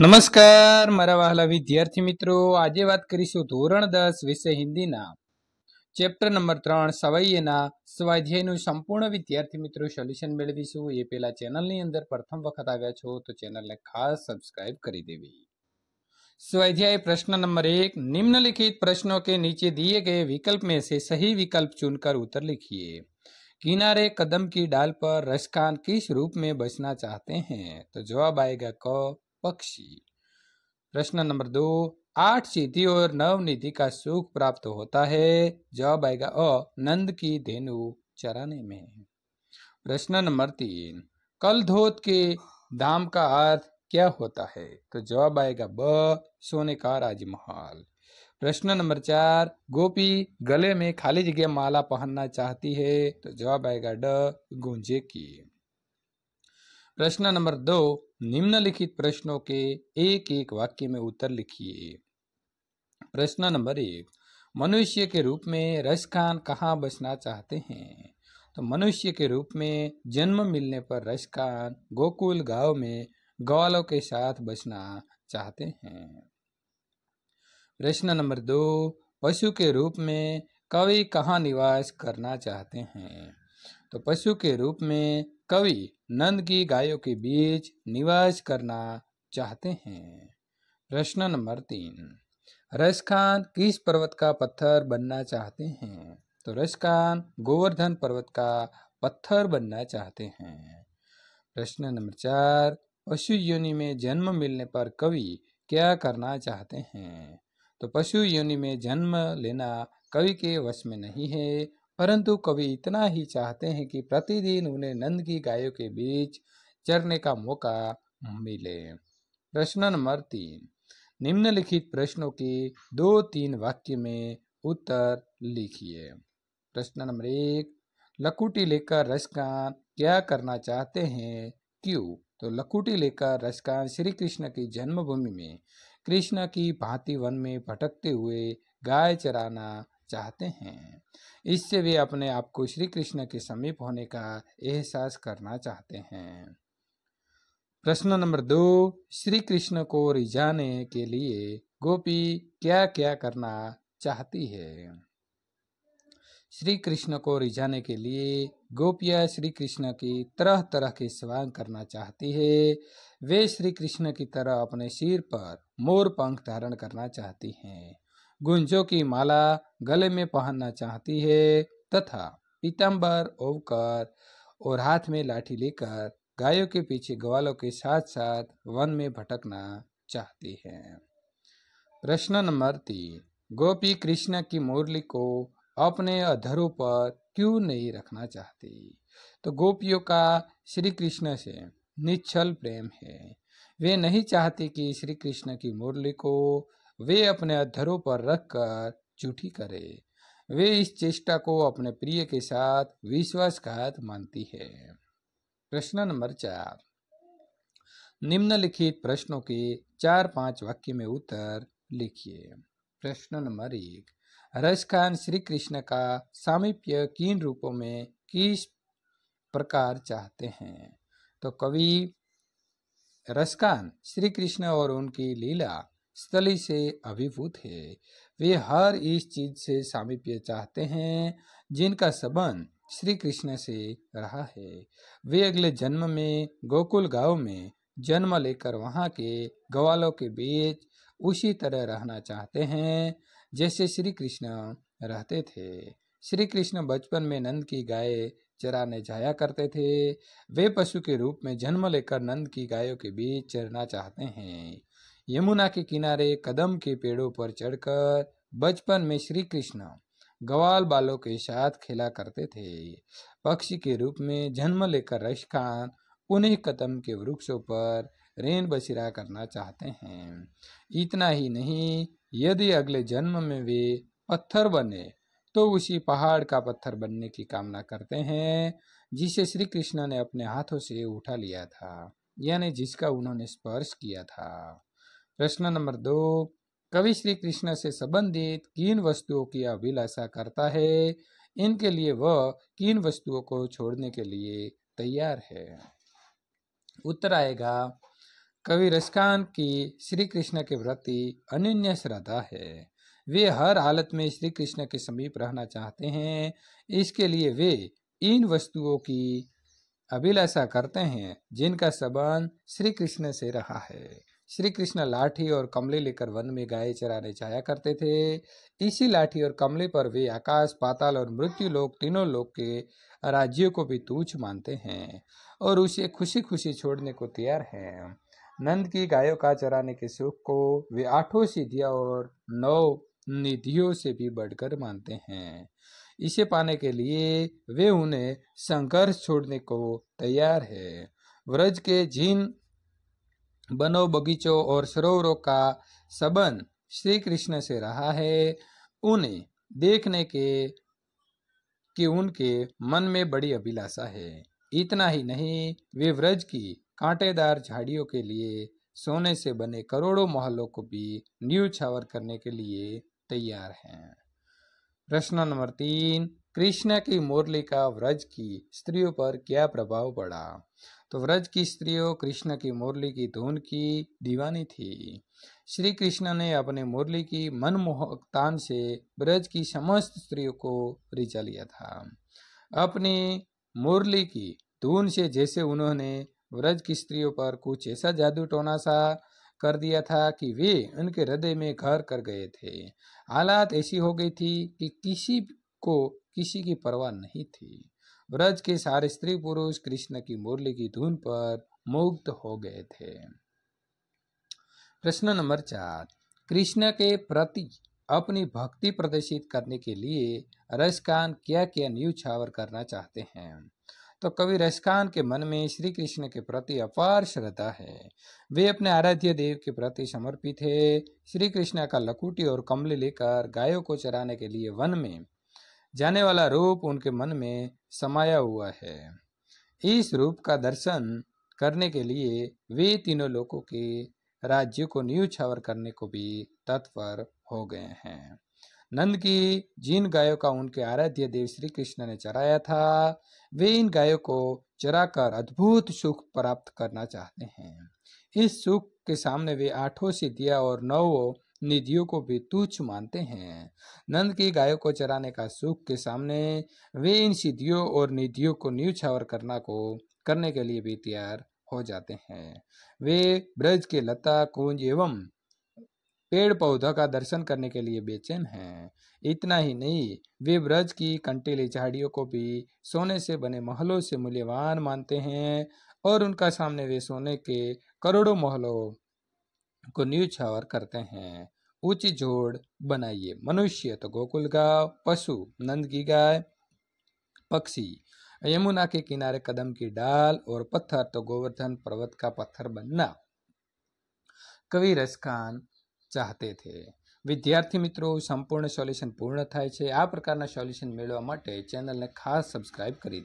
नमस्कार मरा वहला विद्यार्थी मित्रों आज बात करूँ धोरण दस विषय हिंदी चेप्टर नंबर त्र सवैया स्वाध्याय संपूर्ण विद्यार्थी मित्रों सोल्यूशन मेलवीशू ये पेला चेनल अंदर प्रथम वक्त आया छो तो चेनल ने खास सब्सक्राइब कर देवी स्वाध्याय प्रश्न नंबर एक निम्नलिखित प्रश्नों के नीचे दिए गए विकल्प में से सही विकल्प चुनकर उत्तर लिखिए किनारे कदम की डाल पर रसखान किस रूप में बचना चाहते हैं तो जवाब आएगा क पक्षी प्रश्न नंबर दो आठ सीधी और नवनिधि का सुख प्राप्त होता है जवाब आएगा अ नंद की धेनु चराने में प्रश्न नंबर तीन कल धोत के धाम का अर्थ क्या होता है तो जवाब आएगा ब सोने का राजमहल प्रश्न नंबर चार गोपी गले में खाली जगह माला पहनना चाहती है तो जवाब आएगा ड गुंजे की प्रश्न नंबर दो निम्नलिखित प्रश्नों के एक एक वाक्य में उत्तर लिखिए प्रश्न नंबर एक मनुष्य के रूप में रसखान कहाँ बसना चाहते हैं तो मनुष्य के रूप में जन्म मिलने पर रसखान गोकुल गांव में ग्वालों के साथ बसना चाहते हैं प्रश्न नंबर दो पशु के रूप में कवि कहाँ निवास करना चाहते हैं तो पशु के रूप में कवि नंद की गायों के बीच निवास करना चाहते हैं प्रश्न नंबर तीन रसखान किस पर्वत का पत्थर बनना चाहते हैं तो रसखान गोवर्धन पर्वत का पत्थर बनना चाहते हैं प्रश्न नंबर चार पशु योनि में जन्म मिलने पर कवि क्या करना चाहते हैं तो पशु योनि में जन्म लेना कवि के वश में नहीं है परंतु कवि इतना ही चाहते हैं कि प्रतिदिन उन्हें नंद की गायों के बीच चरने का मौका मिले प्रश्न नंबर तीन निम्नलिखित प्रश्नों के दो तीन वाक्य में उत्तर लिखिए प्रश्न नंबर एक लकुटी लेकर रसकान क्या करना चाहते हैं क्यों तो लकुटी लेकर रसकान श्री कृष्ण की जन्मभूमि में कृष्ण की भांति वन में भटकते हुए गाय चराना चाहते हैं इससे वे अपने आप को श्री कृष्ण के समीप होने का एहसास करना चाहते हैं प्रश्न नंबर दो श्री कृष्ण को रिझाने के लिए गोपी क्या क्या करना चाहती है श्री कृष्ण को रिझाने के लिए गोपिया श्री कृष्ण की तरह तरह के स्वांग करना चाहती है वे श्री कृष्ण की तरह अपने सिर पर मोर पंख धारण करना चाहती हैं गुंजों की माला गले में पहनना चाहती है तथा पीतम्बर ओवकर और हाथ में लाठी लेकर गायों के पीछे ग्वालों के साथ साथ वन में भटकना चाहती है प्रश्न नंबर तीन गोपी कृष्ण की मुरली को अपने अधरों पर क्यों नहीं रखना चाहती तो गोपियों का श्री कृष्ण से निश्चल प्रेम है वे नहीं चाहती कि श्री कृष्ण की मुरली को वे अपने अधरों पर रखकर झूठी करे वे इस चेष्टा को अपने प्रिय के साथ विश्वासघात मानती है प्रश्न नंबर चार निम्नलिखित प्रश्नों के चार पांच वाक्य में उत्तर लिखिए प्रश्न नंबर एक रस खान श्री कृष्ण का सामीप्य किन रूपों में किस प्रकार चाहते हैं तो कवि रसकान श्री कृष्ण और उनकी लीला स्थली से अभिभूत है वे हर इस चीज से सामीप्य चाहते हैं जिनका संबंध श्री कृष्ण से रहा है वे अगले जन्म में गोकुल गांव में जन्म लेकर वहाँ के गवालों के बीच उसी तरह रहना चाहते हैं जैसे श्री कृष्ण रहते थे श्री कृष्ण बचपन में नंद की गाय चराने जाया करते थे वे पशु के रूप में जन्म लेकर नंद की गायों के बीच चरना चाहते हैं यमुना के किनारे कदम के पेड़ों पर चढ़कर बचपन में श्री कृष्ण गवाल बालों के साथ खेला करते थे पक्षी के रूप में जन्म लेकर रश खान उन्हें कदम के वृक्षों पर रेन बसिरा करना चाहते हैं इतना ही नहीं यदि अगले जन्म में वे पत्थर बने तो उसी पहाड़ का पत्थर बनने की कामना करते हैं जिसे श्री कृष्ण ने अपने हाथों से उठा लिया था यानी जिसका उन्होंने स्पर्श किया था प्रश्न नंबर दो कवि श्री कृष्ण से संबंधित किन वस्तुओं की अभिलाषा करता है इनके लिए वह किन वस्तुओं को छोड़ने के लिए तैयार है उत्तर आएगा कवि रसकान की श्री कृष्ण के प्रति अनन्य श्रद्धा है वे हर हालत में श्री कृष्ण के समीप रहना चाहते हैं इसके लिए वे इन वस्तुओं की अभिलाषा करते हैं जिनका संबंध श्री कृष्ण से रहा है श्री कृष्ण लाठी और कमले लेकर वन में गाय चराने जाया करते थे इसी लाठी और कमले पर वे आकाश पाताल और मृत्यु लोक तीनों लोक के राज्यों को भी तूछ मानते हैं और उसे खुशी खुशी छोड़ने को तैयार हैं नंद की गायों का चराने के सुख को वे आठों सीधिया और नौ निधियों से भी बढ़कर मानते हैं इसे पाने के लिए वे उन्हें संघर्ष छोड़ने को तैयार है व्रज के जिन बनो बगीचों और सरोवरों का संबंध श्री कृष्ण से रहा है उन्हें देखने के कि उनके मन में बड़ी अभिलाषा है इतना ही नहीं वे व्रज की कांटेदार झाड़ियों के लिए सोने से बने करोड़ों मोहल्लों को भी छावर करने के लिए तैयार हैं प्रश्न नंबर तीन कृष्ण की मुरली का व्रज की स्त्रियों पर क्या प्रभाव पड़ा तो व्रज की स्त्रियों कृष्ण की मुरली की धुन की दीवानी थी श्री कृष्ण ने अपने मुरली की मनमोहक तान से ब्रज की समस्त स्त्रियों को रिचा लिया था अपनी मुरली की धुन से जैसे उन्होंने व्रज की स्त्रियों पर कुछ ऐसा जादू टोना सा कर दिया था कि वे उनके हृदय में घर कर गए थे हालात ऐसी हो गई थी कि किसी को किसी की परवाह नहीं थी ब्रज के सारे स्त्री पुरुष कृष्ण की मुरली की धुन पर मुक्त हो गए थे प्रश्न नंबर चार कृष्ण के प्रति अपनी भक्ति प्रदर्शित करने के लिए रसकान क्या क्या न्यूछावर करना चाहते हैं तो कवि रसकान के मन में श्री कृष्ण के प्रति अपार श्रद्धा है वे अपने आराध्य देव के प्रति समर्पित है श्री कृष्ण का लकुटी और कमल लेकर गायों को चराने के लिए वन में जाने वाला रूप उनके मन में समाया हुआ है इस रूप का दर्शन करने के लिए वे तीनों लोगों के राज्य को न्यूछावर करने को भी तत्पर हो गए हैं नंद की जिन गायों का उनके आराध्य देव श्री कृष्ण ने चराया था वे इन गायों को चराकर अद्भुत सुख प्राप्त करना चाहते हैं इस सुख के सामने वे आठों सिद्धियां और नौ निधियों को भी तुच्छ मानते हैं नंद की गायों को चराने का सुख के सामने वे इन सिद्धियों और निधियों को न्यूछावर करना को करने के लिए भी तैयार हो जाते हैं वे ब्रज के लता कुंज एवं पेड़ पौधा का दर्शन करने के लिए बेचैन हैं इतना ही नहीं वे ब्रज की कंटीली झाड़ियों को भी सोने से बने महलों से मूल्यवान मानते हैं और उनका सामने वे सोने के करोड़ों महलों को न्यूछावर करते हैं ऊंची जोड़ बनाइए मनुष्य तो गोकुल गांव पशु नंद की गाय पक्षी यमुना के किनारे कदम की डाल और पत्थर तो गोवर्धन पर्वत का पत्थर बनना कवि रसकान चाहते थे विद्यार्थी मित्रों संपूर्ण સોલ્યુશન पूर्ण થાય आ प्रकार પ્રકારના मेलवा મેળવવા માટે ચેનલને ખાસ સબસ્ક્રાઇબ કરી